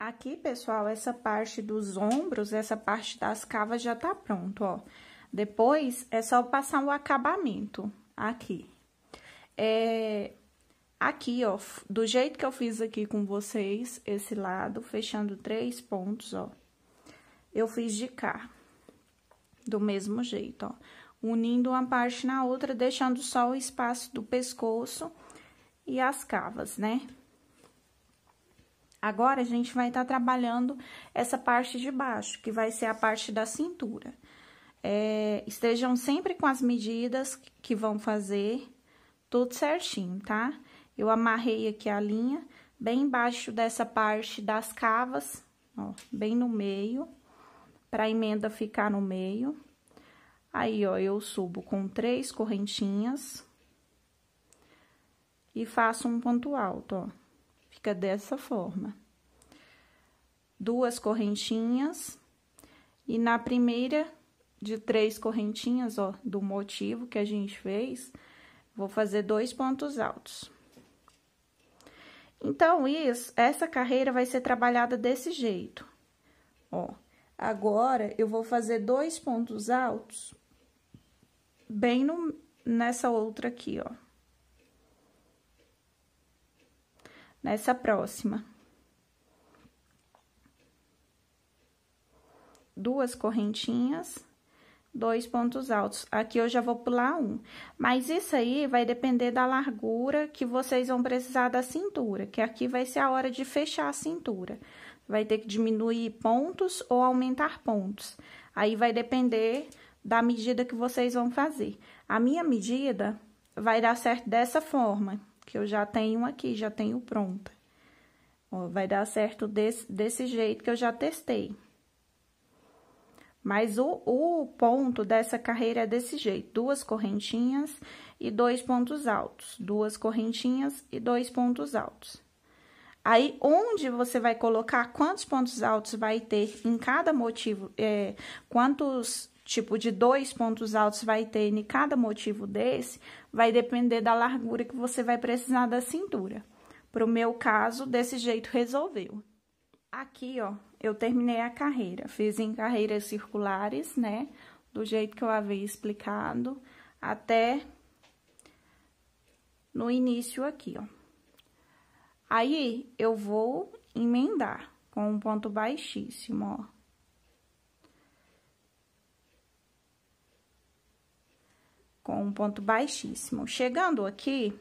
Aqui, pessoal, essa parte dos ombros, essa parte das cavas já tá pronto, ó. Depois, é só passar o acabamento aqui. É, aqui, ó, do jeito que eu fiz aqui com vocês, esse lado, fechando três pontos, ó. Eu fiz de cá, do mesmo jeito, ó. Unindo uma parte na outra, deixando só o espaço do pescoço e as cavas, né? Agora, a gente vai estar tá trabalhando essa parte de baixo, que vai ser a parte da cintura. É, estejam sempre com as medidas que vão fazer tudo certinho, tá? Eu amarrei aqui a linha bem embaixo dessa parte das cavas, ó, bem no meio, pra emenda ficar no meio. Aí, ó, eu subo com três correntinhas e faço um ponto alto, ó. Fica dessa forma duas correntinhas, e na primeira de três correntinhas, ó, do motivo que a gente fez, vou fazer dois pontos altos. Então, isso, essa carreira vai ser trabalhada desse jeito, ó. Agora, eu vou fazer dois pontos altos bem no, nessa outra aqui, ó. Nessa próxima. duas correntinhas, dois pontos altos. Aqui eu já vou pular um. Mas isso aí vai depender da largura que vocês vão precisar da cintura, que aqui vai ser a hora de fechar a cintura. Vai ter que diminuir pontos ou aumentar pontos. Aí vai depender da medida que vocês vão fazer. A minha medida vai dar certo dessa forma, que eu já tenho aqui, já tenho pronta. vai dar certo desse, desse jeito que eu já testei. Mas o, o ponto dessa carreira é desse jeito: duas correntinhas e dois pontos altos. Duas correntinhas e dois pontos altos. Aí, onde você vai colocar, quantos pontos altos vai ter em cada motivo, é, quantos tipo de dois pontos altos vai ter em cada motivo desse, vai depender da largura que você vai precisar da cintura. Para o meu caso, desse jeito resolveu. Aqui, ó, eu terminei a carreira. Fiz em carreiras circulares, né? Do jeito que eu havia explicado, até no início aqui, ó. Aí, eu vou emendar com um ponto baixíssimo, ó. Com um ponto baixíssimo. Chegando aqui,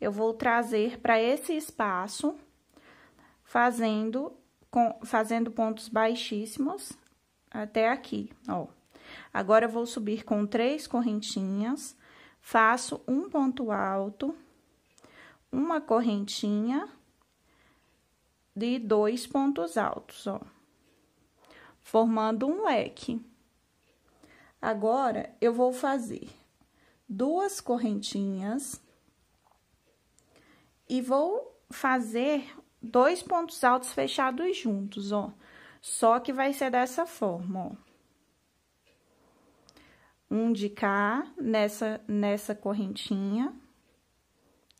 eu vou trazer para esse espaço, fazendo com, fazendo pontos baixíssimos até aqui, ó. Agora, eu vou subir com três correntinhas, faço um ponto alto, uma correntinha de dois pontos altos, ó. Formando um leque. Agora, eu vou fazer duas correntinhas e vou fazer dois pontos altos fechados juntos, ó. Só que vai ser dessa forma, ó. Um de cá, nessa, nessa correntinha,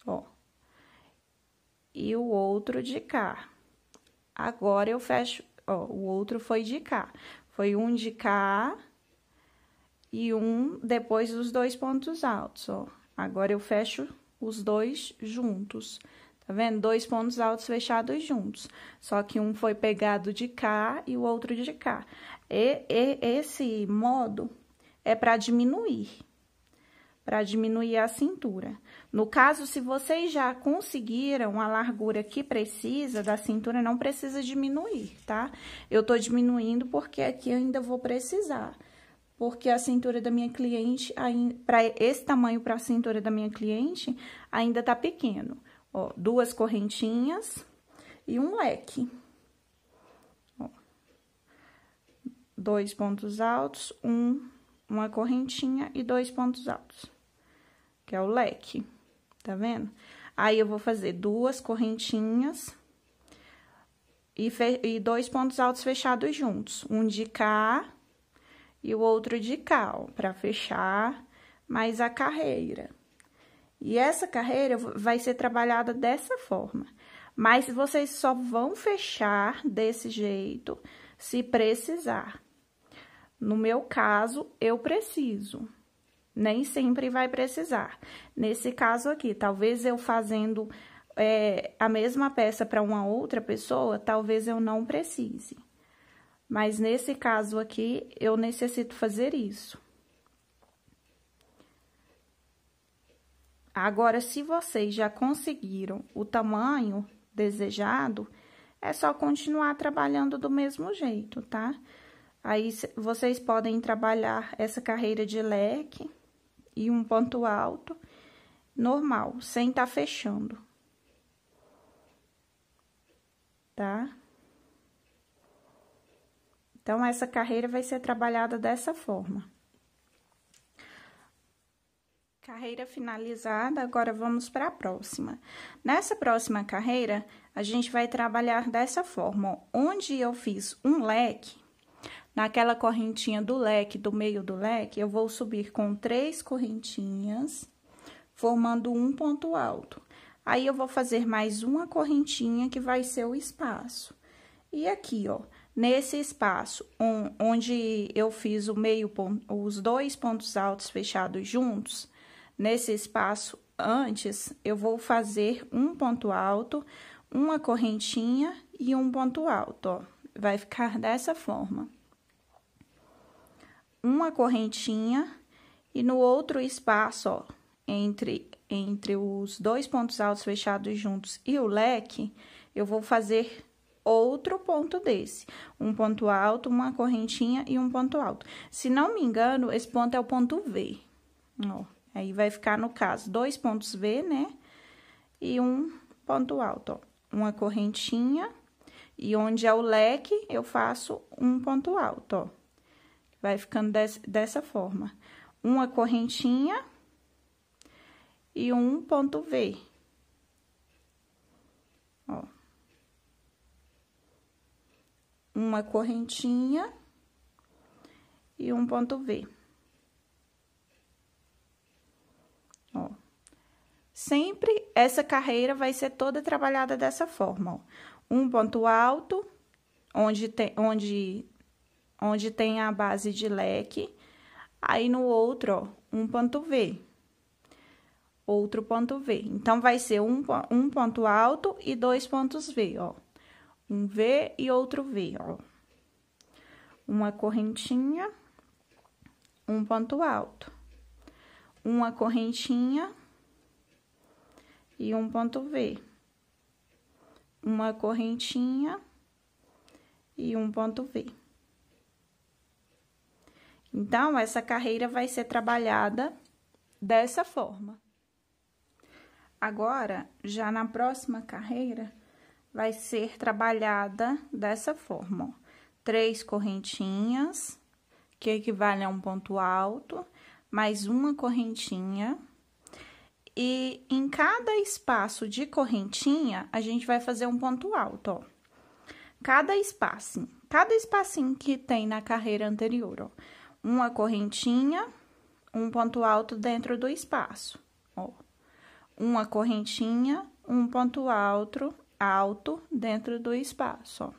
ó. E o outro de cá. Agora, eu fecho, ó, o outro foi de cá. Foi um de cá e um depois dos dois pontos altos, ó. Agora, eu fecho os dois juntos. Tá vendo? Dois pontos altos fechados juntos. Só que um foi pegado de cá e o outro de cá. E, e esse modo é para diminuir, para diminuir a cintura. No caso, se vocês já conseguiram a largura que precisa da cintura, não precisa diminuir, tá? Eu tô diminuindo porque aqui ainda vou precisar. Porque a cintura da minha cliente, para esse tamanho para a cintura da minha cliente, ainda tá pequeno. Ó, duas correntinhas e um leque. Ó, dois pontos altos, um, uma correntinha e dois pontos altos, que é o leque, tá vendo? Aí, eu vou fazer duas correntinhas e, e dois pontos altos fechados juntos. Um de cá e o outro de cá, ó, pra fechar mais a carreira. E essa carreira vai ser trabalhada dessa forma. Mas vocês só vão fechar desse jeito se precisar. No meu caso, eu preciso. Nem sempre vai precisar. Nesse caso aqui, talvez eu fazendo é, a mesma peça para uma outra pessoa, talvez eu não precise. Mas nesse caso aqui, eu necessito fazer isso. Agora, se vocês já conseguiram o tamanho desejado, é só continuar trabalhando do mesmo jeito, tá? Aí, vocês podem trabalhar essa carreira de leque e um ponto alto normal, sem estar tá fechando. Tá? Então, essa carreira vai ser trabalhada dessa forma. Carreira finalizada, agora vamos para a próxima. Nessa próxima carreira, a gente vai trabalhar dessa forma: onde eu fiz um leque, naquela correntinha do leque, do meio do leque, eu vou subir com três correntinhas, formando um ponto alto. Aí, eu vou fazer mais uma correntinha que vai ser o espaço. E aqui, ó, nesse espaço onde eu fiz o meio, os dois pontos altos fechados juntos, Nesse espaço antes, eu vou fazer um ponto alto, uma correntinha e um ponto alto, ó. Vai ficar dessa forma. Uma correntinha e no outro espaço, ó, entre, entre os dois pontos altos fechados juntos e o leque, eu vou fazer outro ponto desse. Um ponto alto, uma correntinha e um ponto alto. Se não me engano, esse ponto é o ponto V, ó. Aí vai ficar, no caso, dois pontos V, né? E um ponto alto, ó. Uma correntinha, e onde é o leque, eu faço um ponto alto, ó. Vai ficando des dessa forma. Uma correntinha e um ponto V. Ó. Uma correntinha e um ponto V. sempre essa carreira vai ser toda trabalhada dessa forma. Ó. Um ponto alto, onde tem, onde, onde tem a base de leque, aí no outro, ó, um ponto V, outro ponto V. Então, vai ser um, um ponto alto e dois pontos V, ó. Um V e outro V, ó. Uma correntinha, um ponto alto. Uma correntinha, e um ponto V. Uma correntinha e um ponto V. Então, essa carreira vai ser trabalhada dessa forma. Agora, já na próxima carreira, vai ser trabalhada dessa forma, ó. Três correntinhas, que equivale a um ponto alto, mais uma correntinha e em cada espaço de correntinha, a gente vai fazer um ponto alto, ó. Cada espacinho, cada espacinho que tem na carreira anterior, ó. Uma correntinha, um ponto alto dentro do espaço, ó. Uma correntinha, um ponto alto, alto dentro do espaço, ó.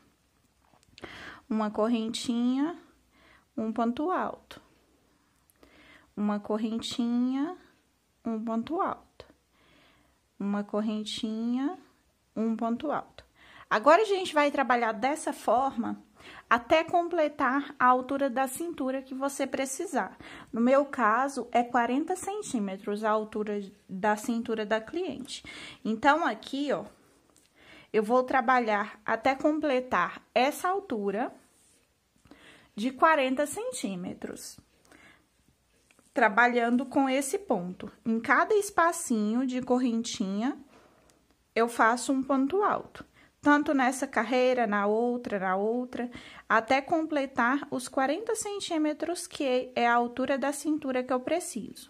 Uma correntinha, um ponto alto. Uma correntinha, um ponto alto uma correntinha, um ponto alto. Agora a gente vai trabalhar dessa forma até completar a altura da cintura que você precisar. No meu caso, é 40 centímetros a altura da cintura da cliente. Então, aqui, ó, eu vou trabalhar até completar essa altura de 40 centímetros trabalhando com esse ponto. Em cada espacinho de correntinha, eu faço um ponto alto. Tanto nessa carreira, na outra, na outra, até completar os 40 centímetros, que é a altura da cintura que eu preciso.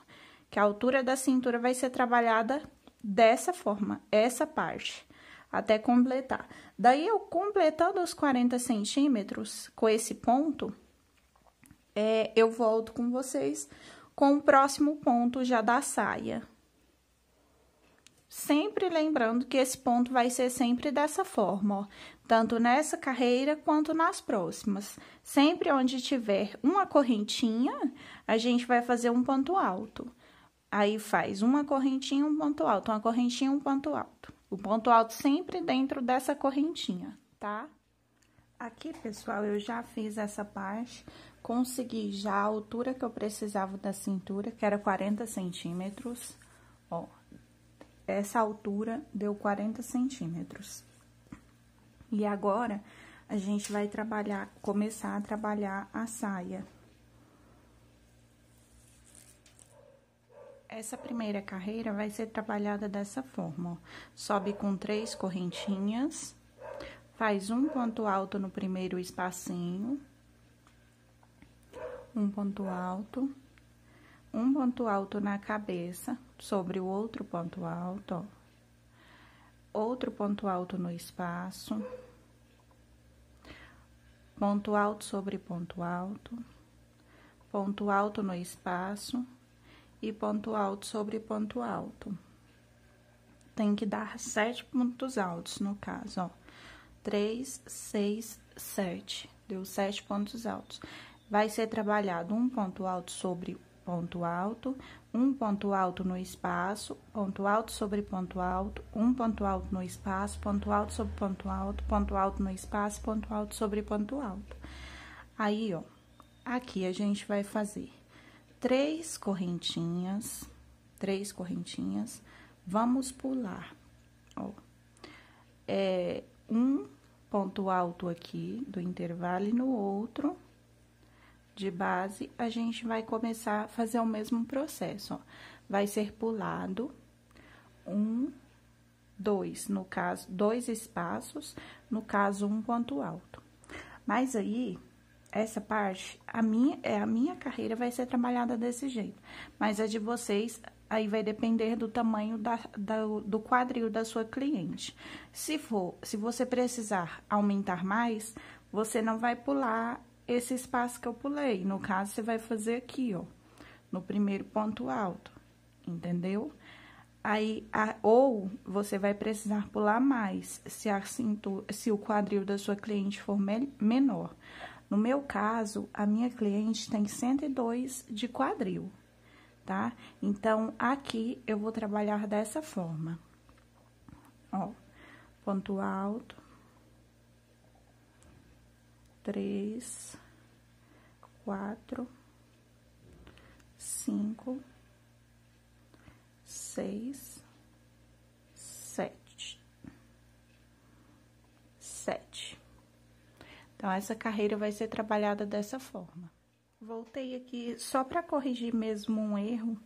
Que a altura da cintura vai ser trabalhada dessa forma, essa parte, até completar. Daí, eu completando os 40 centímetros com esse ponto, é, eu volto com vocês com o próximo ponto já da saia. Sempre lembrando que esse ponto vai ser sempre dessa forma, ó, tanto nessa carreira quanto nas próximas. Sempre onde tiver uma correntinha, a gente vai fazer um ponto alto. Aí faz uma correntinha, um ponto alto, uma correntinha, um ponto alto. O ponto alto sempre dentro dessa correntinha, tá? Aqui, pessoal, eu já fiz essa parte, consegui já a altura que eu precisava da cintura, que era 40 centímetros, ó. Essa altura deu 40 centímetros. E agora, a gente vai trabalhar, começar a trabalhar a saia. Essa primeira carreira vai ser trabalhada dessa forma, ó. Sobe com três correntinhas Faz um ponto alto no primeiro espacinho. Um ponto alto. Um ponto alto na cabeça, sobre o outro ponto alto, ó. Outro ponto alto no espaço. Ponto alto sobre ponto alto. Ponto alto no espaço e ponto alto sobre ponto alto. Tem que dar sete pontos altos, no caso, ó. 3, 6, 7. Deu sete pontos altos. Vai ser trabalhado um ponto alto sobre ponto alto, um ponto alto no espaço, ponto alto sobre ponto alto, um ponto alto no espaço, ponto alto sobre ponto alto, ponto alto no espaço, ponto alto sobre ponto alto. Aí, ó, aqui a gente vai fazer três correntinhas, três correntinhas, vamos pular, ó. É, um ponto alto aqui do intervalo e no outro de base, a gente vai começar a fazer o mesmo processo, ó. Vai ser pulado um, dois, no caso, dois espaços, no caso, um ponto alto. Mas aí, essa parte, a minha, é, a minha carreira vai ser trabalhada desse jeito, mas a de vocês Aí vai depender do tamanho da, da, do quadril da sua cliente. Se for, se você precisar aumentar mais, você não vai pular esse espaço que eu pulei. No caso, você vai fazer aqui, ó, no primeiro ponto alto, entendeu? Aí, a, ou você vai precisar pular mais, se, a cintura, se o quadril da sua cliente for me, menor. No meu caso, a minha cliente tem 102 de quadril tá? Então, aqui eu vou trabalhar dessa forma. Ó, ponto alto. Três, quatro, cinco, seis, sete. Sete. Então, essa carreira vai ser trabalhada dessa forma. Voltei aqui só para corrigir mesmo um erro,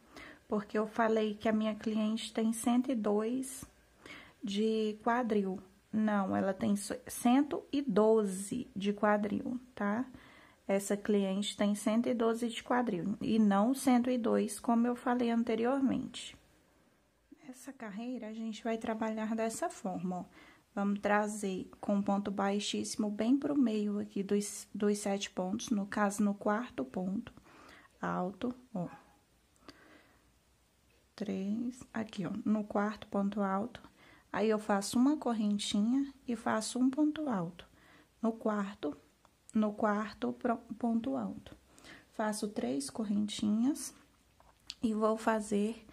porque eu falei que a minha cliente tem 102 de quadril. Não, ela tem 112 de quadril, tá? Essa cliente tem 112 de quadril e não 102, como eu falei anteriormente. Essa carreira a gente vai trabalhar dessa forma, ó. Vamos trazer com ponto baixíssimo bem para o meio aqui dos, dos sete pontos, no caso, no quarto ponto alto, ó. Três, aqui, ó, no quarto ponto alto. Aí, eu faço uma correntinha e faço um ponto alto. No quarto, no quarto ponto alto. Faço três correntinhas e vou fazer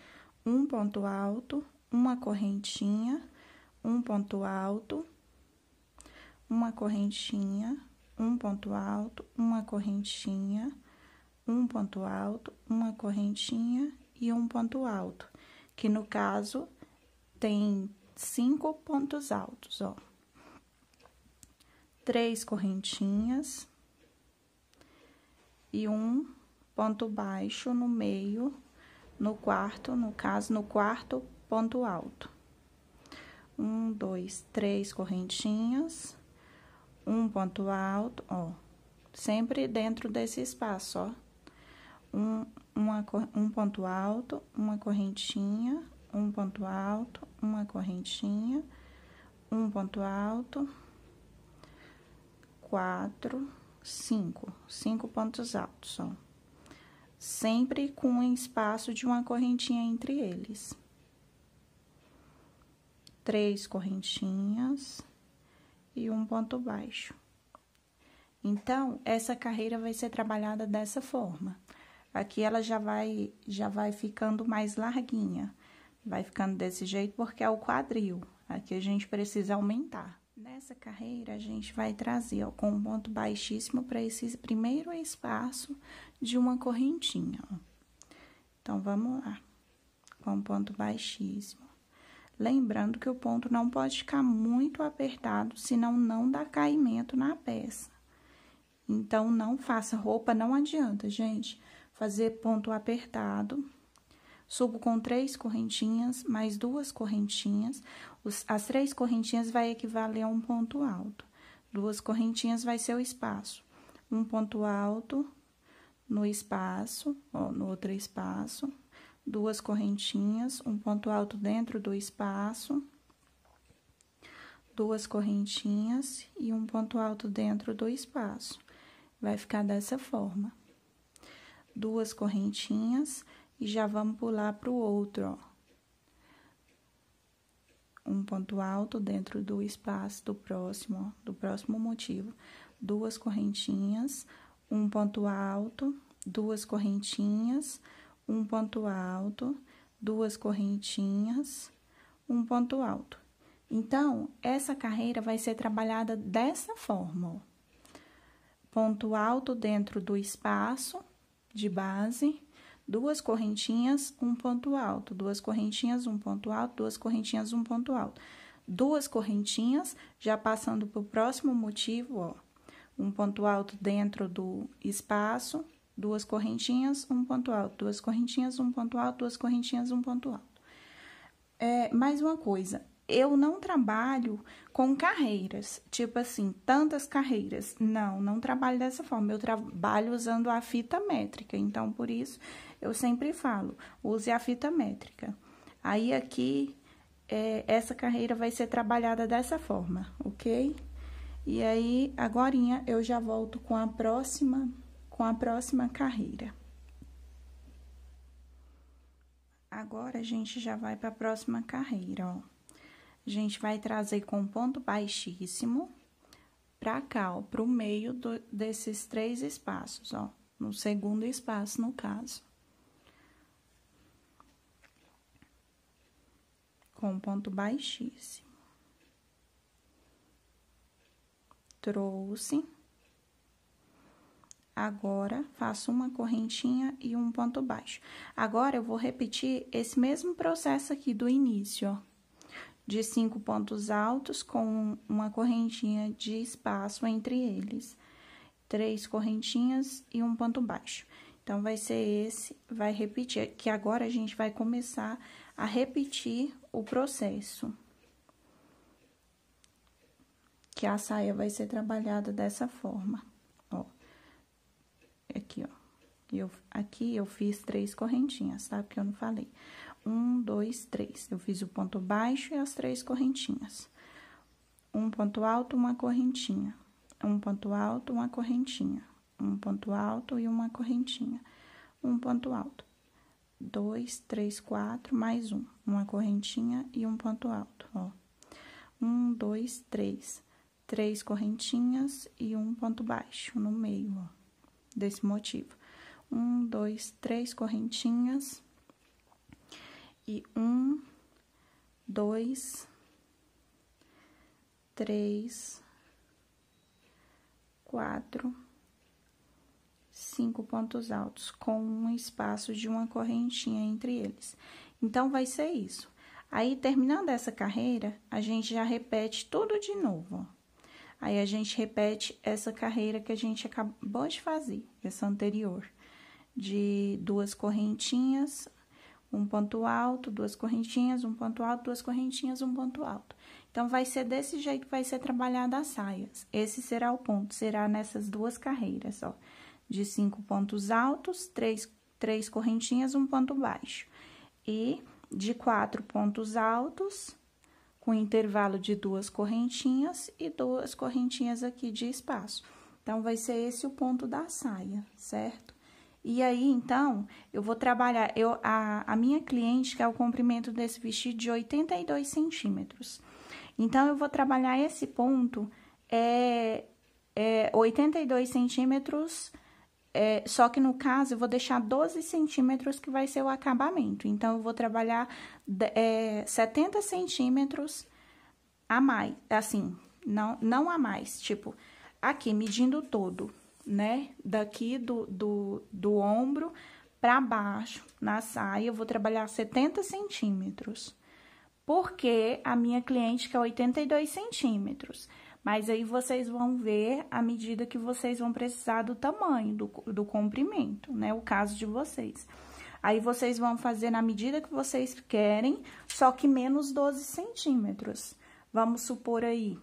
um ponto alto, uma correntinha um ponto alto, uma correntinha, um ponto alto, uma correntinha, um ponto alto, uma correntinha e um ponto alto, que no caso tem cinco pontos altos, ó. Três correntinhas e um ponto baixo no meio, no quarto, no caso, no quarto ponto alto um, dois, três correntinhas, um ponto alto, ó, sempre dentro desse espaço, ó. Um, uma, um ponto alto, uma correntinha, um ponto alto, uma correntinha, um ponto alto, quatro, cinco, cinco pontos altos, ó. Sempre com um espaço de uma correntinha entre eles três correntinhas e um ponto baixo. Então, essa carreira vai ser trabalhada dessa forma. Aqui ela já vai, já vai ficando mais larguinha. Vai ficando desse jeito porque é o quadril. Aqui a gente precisa aumentar. Nessa carreira, a gente vai trazer, ó, com um ponto baixíssimo para esse primeiro espaço de uma correntinha, ó. Então, vamos lá. Com um ponto baixíssimo. Lembrando que o ponto não pode ficar muito apertado, senão não dá caimento na peça. Então, não faça roupa, não adianta, gente, fazer ponto apertado. Subo com três correntinhas, mais duas correntinhas. Os, as três correntinhas vai equivaler a um ponto alto. Duas correntinhas vai ser o espaço. Um ponto alto no espaço, ó, no outro espaço duas correntinhas, um ponto alto dentro do espaço, duas correntinhas e um ponto alto dentro do espaço. Vai ficar dessa forma. Duas correntinhas e já vamos pular para o outro, ó. Um ponto alto dentro do espaço do próximo, ó, do próximo motivo. Duas correntinhas, um ponto alto, duas correntinhas um ponto alto, duas correntinhas, um ponto alto. Então, essa carreira vai ser trabalhada dessa forma, ó. Ponto alto dentro do espaço de base, duas correntinhas, um ponto alto, duas correntinhas, um ponto alto, duas correntinhas, um ponto alto. Duas correntinhas, já passando para o próximo motivo, ó. Um ponto alto dentro do espaço, duas correntinhas, um ponto alto, duas correntinhas, um ponto alto, duas correntinhas, um ponto alto. É, mais uma coisa, eu não trabalho com carreiras, tipo assim, tantas carreiras. Não, não trabalho dessa forma. Eu trabalho usando a fita métrica. Então, por isso, eu sempre falo, use a fita métrica. Aí, aqui, é, essa carreira vai ser trabalhada dessa forma, ok? E aí, agora eu já volto com a próxima com a próxima carreira. Agora a gente já vai para a próxima carreira, ó. A gente vai trazer com ponto baixíssimo para cá, ó, para o meio do, desses três espaços, ó. No segundo espaço, no caso. Com ponto baixíssimo. Trouxe Agora, faço uma correntinha e um ponto baixo. Agora, eu vou repetir esse mesmo processo aqui do início, ó. De cinco pontos altos com uma correntinha de espaço entre eles. Três correntinhas e um ponto baixo. Então, vai ser esse, vai repetir, que agora a gente vai começar a repetir o processo. Que a saia vai ser trabalhada dessa forma. Aqui, ó. Eu, aqui eu fiz três correntinhas, tá? Porque eu não falei. Um, dois, três. Eu fiz o ponto baixo e as três correntinhas. Um ponto alto, uma correntinha. Um ponto alto, uma correntinha. Um ponto alto e uma correntinha. Um ponto alto. Dois, três, quatro, mais um. Uma correntinha e um ponto alto, ó. Um, dois, três. Três correntinhas e um ponto baixo no meio, ó desse motivo. Um, dois, três correntinhas. E um, dois, três, quatro, cinco pontos altos, com um espaço de uma correntinha entre eles. Então, vai ser isso. Aí, terminando essa carreira, a gente já repete tudo de novo, ó. Aí a gente repete essa carreira que a gente acabou de fazer, essa anterior, de duas correntinhas, um ponto alto, duas correntinhas, um ponto alto, duas correntinhas, um ponto alto. Então, vai ser desse jeito que vai ser trabalhada as saias. Esse será o ponto, será nessas duas carreiras, ó. De cinco pontos altos, três, três correntinhas, um ponto baixo. E de quatro pontos altos, com intervalo de duas correntinhas e duas correntinhas aqui de espaço. Então, vai ser esse o ponto da saia, certo? E aí, então, eu vou trabalhar, eu, a, a minha cliente quer é o comprimento desse vestido de 82 centímetros. Então, eu vou trabalhar esse ponto, é, é 82 centímetros é, só que no caso eu vou deixar 12 centímetros que vai ser o acabamento. Então, eu vou trabalhar é, 70 centímetros a mais, assim, não, não a mais. Tipo, aqui, medindo todo, né? Daqui do, do, do ombro para baixo, na saia, eu vou trabalhar 70 centímetros. Porque a minha cliente quer 82 centímetros. Mas aí vocês vão ver à medida que vocês vão precisar do tamanho, do, do comprimento, né? O caso de vocês. Aí, vocês vão fazer na medida que vocês querem, só que menos 12 centímetros. Vamos supor aí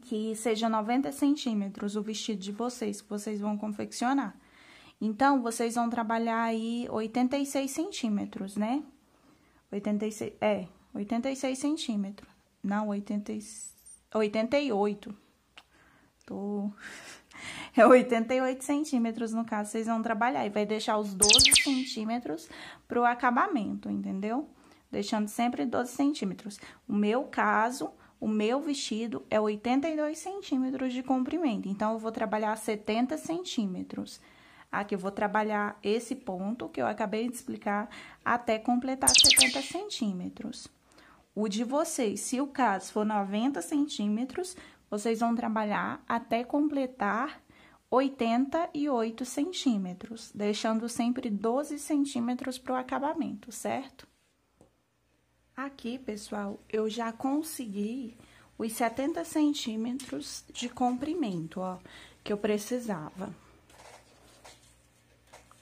que seja 90 centímetros o vestido de vocês, que vocês vão confeccionar. Então, vocês vão trabalhar aí 86 centímetros, né? 86, é, 86 centímetros. Não, 86... 88. É Tô... É 88 centímetros, no caso, vocês vão trabalhar. E vai deixar os 12 centímetros pro acabamento, entendeu? Deixando sempre 12 centímetros. O meu caso, o meu vestido é 82 centímetros de comprimento. Então, eu vou trabalhar 70 centímetros. Aqui eu vou trabalhar esse ponto que eu acabei de explicar até completar 70 centímetros o de vocês. Se o caso for 90 centímetros, vocês vão trabalhar até completar 88 centímetros, deixando sempre 12 centímetros para o acabamento, certo? Aqui, pessoal, eu já consegui os 70 centímetros de comprimento, ó, que eu precisava.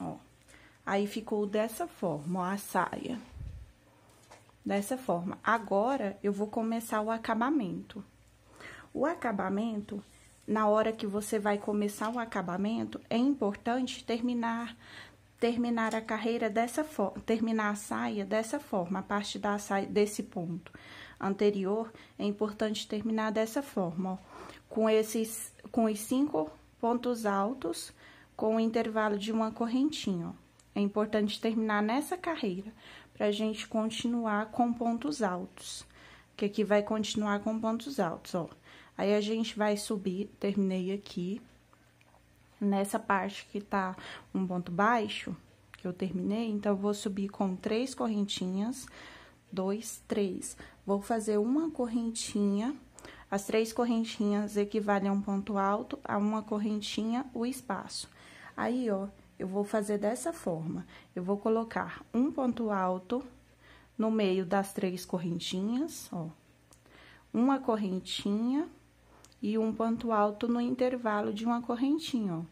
Ó, aí ficou dessa forma, ó, a saia dessa forma. Agora, eu vou começar o acabamento. O acabamento, na hora que você vai começar o acabamento, é importante terminar terminar a carreira dessa forma, terminar a saia dessa forma, a parte da saia desse ponto anterior, é importante terminar dessa forma, ó, com esses com os cinco pontos altos, com o intervalo de uma correntinha, ó. É importante terminar nessa carreira, para a gente continuar com pontos altos. Que aqui vai continuar com pontos altos, ó. Aí, a gente vai subir, terminei aqui. Nessa parte que tá um ponto baixo, que eu terminei, então, eu vou subir com três correntinhas, dois, três. Vou fazer uma correntinha, as três correntinhas equivalem a um ponto alto, a uma correntinha, o espaço. Aí, ó, eu vou fazer dessa forma. Eu vou colocar um ponto alto no meio das três correntinhas, ó. Uma correntinha e um ponto alto no intervalo de uma correntinha, ó.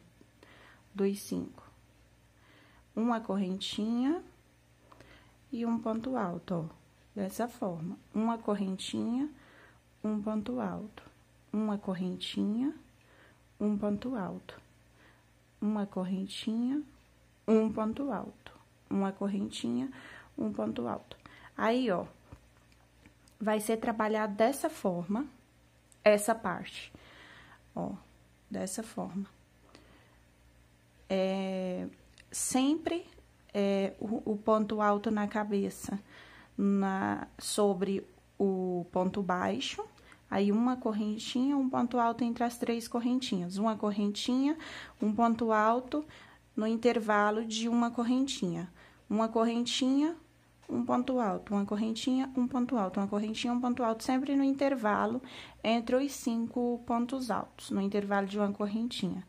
Dois, cinco. Uma correntinha e um ponto alto, ó. Dessa forma. Uma correntinha, um ponto alto. Uma correntinha, um ponto alto uma correntinha, um ponto alto, uma correntinha, um ponto alto. Aí, ó, vai ser trabalhado dessa forma, essa parte, ó, dessa forma. É, sempre é, o, o, ponto alto na cabeça, na, sobre o ponto baixo, Aí, uma correntinha, um ponto alto entre as três correntinhas. Uma correntinha, um ponto alto no intervalo de uma correntinha. Uma correntinha, um ponto alto. Uma correntinha, um ponto alto. Uma correntinha, um ponto alto. Sempre no intervalo entre os cinco pontos altos, no intervalo de uma correntinha.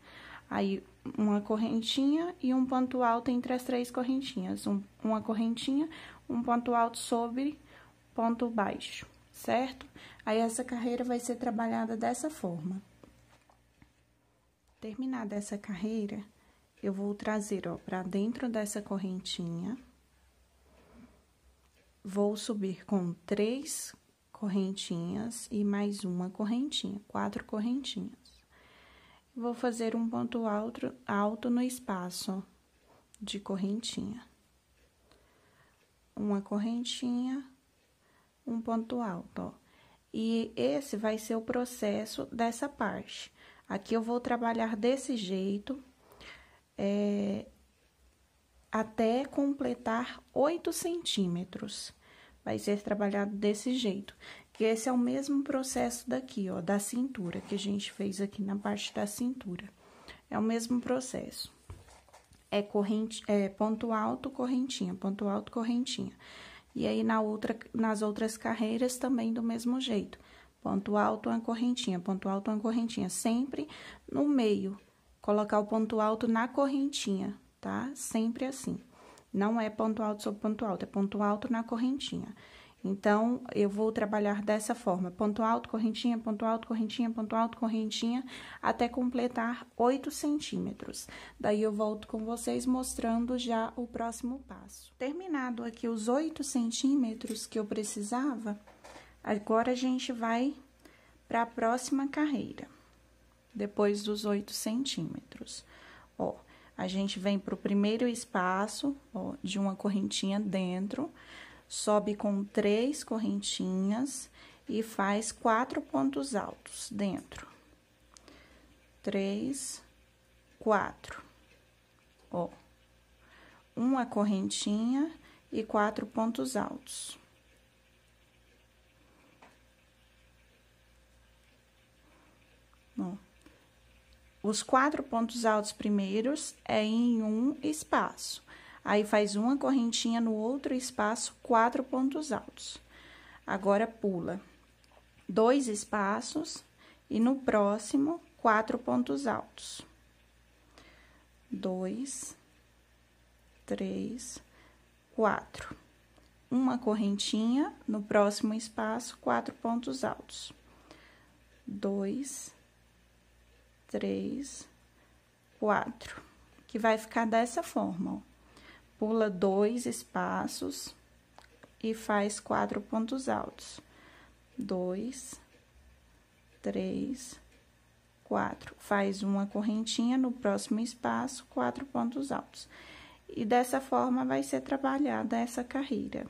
Aí, uma correntinha e um ponto alto entre as três correntinhas. Um, uma correntinha, um ponto alto sobre ponto baixo certo? Aí essa carreira vai ser trabalhada dessa forma. Terminada essa carreira, eu vou trazer, ó, para dentro dessa correntinha. Vou subir com três correntinhas e mais uma correntinha, quatro correntinhas. Vou fazer um ponto alto, alto no espaço de correntinha. Uma correntinha, um ponto alto, ó. E esse vai ser o processo dessa parte. Aqui eu vou trabalhar desse jeito, é, até completar 8 centímetros. Vai ser trabalhado desse jeito, que esse é o mesmo processo daqui, ó, da cintura, que a gente fez aqui na parte da cintura. É o mesmo processo. É corrente, é ponto alto, correntinha, ponto alto, correntinha. E aí, na outra, nas outras carreiras, também do mesmo jeito. Ponto alto, uma correntinha, ponto alto, uma correntinha. Sempre no meio. Colocar o ponto alto na correntinha, tá? Sempre assim. Não é ponto alto sobre ponto alto, é ponto alto na correntinha. Então, eu vou trabalhar dessa forma: ponto alto, correntinha, ponto alto, correntinha, ponto alto, correntinha, até completar 8 centímetros. Daí, eu volto com vocês mostrando já o próximo passo. Terminado aqui os 8 centímetros que eu precisava, agora a gente vai para a próxima carreira, depois dos 8 centímetros. Ó, a gente vem para o primeiro espaço, ó, de uma correntinha dentro sobe com três correntinhas e faz quatro pontos altos dentro. Três, quatro. Ó, uma correntinha e quatro pontos altos. Ó. Os quatro pontos altos primeiros é em um espaço. Aí faz uma correntinha no outro espaço, quatro pontos altos. Agora pula dois espaços e no próximo, quatro pontos altos. Dois, três, quatro. Uma correntinha, no próximo espaço, quatro pontos altos. Dois, três, quatro. Que vai ficar dessa forma, ó pula dois espaços e faz quatro pontos altos. Dois, três, quatro. Faz uma correntinha no próximo espaço, quatro pontos altos. E dessa forma vai ser trabalhada essa carreira.